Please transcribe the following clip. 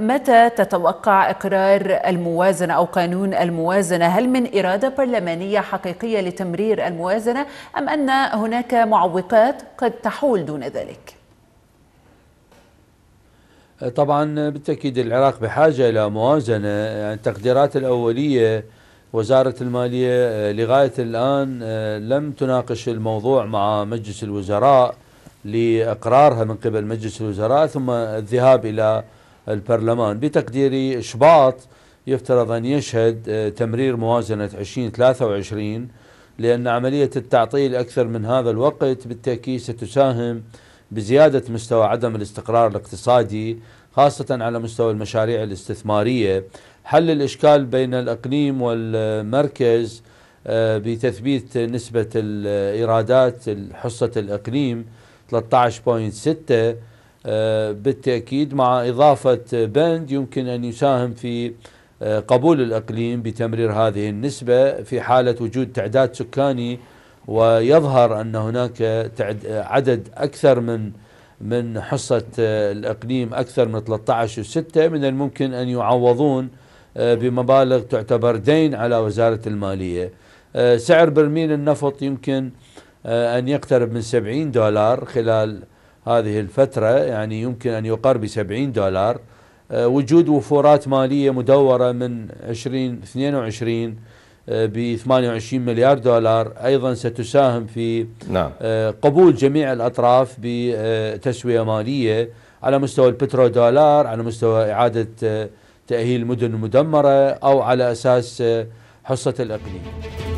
متى تتوقع إقرار الموازنة أو قانون الموازنة؟ هل من إرادة برلمانية حقيقية لتمرير الموازنة أم أن هناك معوقات قد تحول دون ذلك؟ طبعا بالتأكيد العراق بحاجة إلى موازنة يعني التقديرات الأولية وزارة المالية آه، لغاية الآن آه، لم تناقش الموضوع مع مجلس الوزراء لإقرارها من قبل مجلس الوزراء ثم الذهاب إلى البرلمان بتقديري شباط يفترض أن يشهد آه، تمرير موازنة 2023 لأن عملية التعطيل أكثر من هذا الوقت بالتأكيد ستساهم بزيادة مستوى عدم الاستقرار الاقتصادي خاصة على مستوى المشاريع الاستثمارية حل الإشكال بين الأقليم والمركز آه، بتثبيت نسبة الإيرادات حصة الإقليم 13.6 آه، بالتأكيد مع إضافة بند يمكن أن يساهم في آه، قبول الإقليم بتمرير هذه النسبة في حالة وجود تعداد سكاني ويظهر أن هناك عدد أكثر من من حصة آه، الإقليم أكثر من 13 و6 من الممكن أن يعوضون بمبالغ تعتبر دين على وزارة المالية سعر برميل النفط يمكن أن يقترب من 70 دولار خلال هذه الفترة يعني يمكن أن يقر ب 70 دولار آه، وجود وفورات مالية مدورة من 2022 آه، ب 28 مليار دولار أيضا ستساهم في نعم. آه، قبول جميع الأطراف بتسوية مالية على مستوى البترو دولار على مستوى إعادة تأهيل المدن المدمرة أو على أساس حصة الإقليم